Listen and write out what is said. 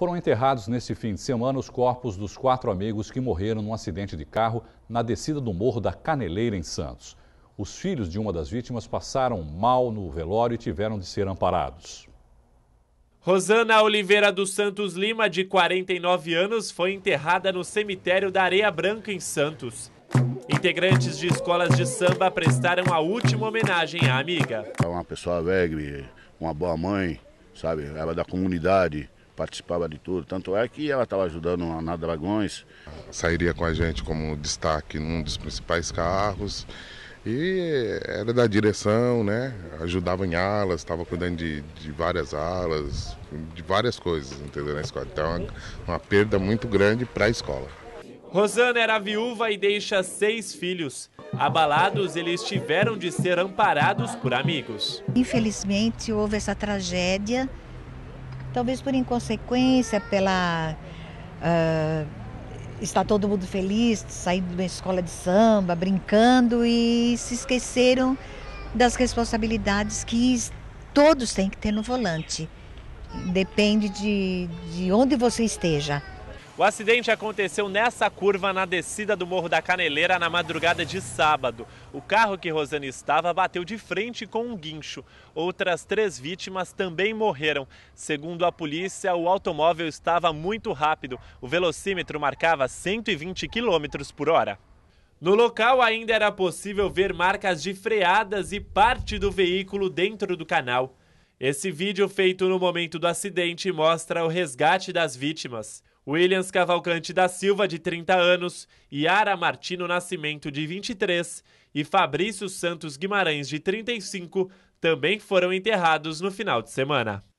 Foram enterrados nesse fim de semana os corpos dos quatro amigos que morreram num acidente de carro na descida do Morro da Caneleira, em Santos. Os filhos de uma das vítimas passaram mal no velório e tiveram de ser amparados. Rosana Oliveira dos Santos Lima, de 49 anos, foi enterrada no cemitério da Areia Branca, em Santos. Integrantes de escolas de samba prestaram a última homenagem à amiga. É uma pessoa alegre, uma boa mãe, sabe? Ela é da comunidade participava de tudo. Tanto é que ela estava ajudando na Dragões. Sairia com a gente como destaque num dos principais carros. E era da direção, né? Ajudava em alas, estava cuidando de, de, várias alas, de várias coisas, entendeu? Na escola. Então, uma, é uma perda muito grande para a escola. Rosana era viúva e deixa seis filhos. Abalados, eles tiveram de ser amparados por amigos. Infelizmente, houve essa tragédia talvez por inconsequência, pela. Uh, ah, está todo mundo feliz, saindo de uma escola de samba, brincando e se esqueceram das responsabilidades que todos têm que ter no volante. Depende de, de onde você esteja. O acidente aconteceu nessa curva na descida do Morro da Caneleira na madrugada de sábado. O carro que Rosane estava bateu de frente com um guincho. Outras três vítimas também morreram. Segundo a polícia, o automóvel estava muito rápido. O velocímetro marcava 120 km por hora. No local ainda era possível ver marcas de freadas e parte do veículo dentro do canal. Esse vídeo feito no momento do acidente mostra o resgate das vítimas. Williams Cavalcante da Silva, de 30 anos, Yara Martino Nascimento, de 23, e Fabrício Santos Guimarães, de 35, também foram enterrados no final de semana.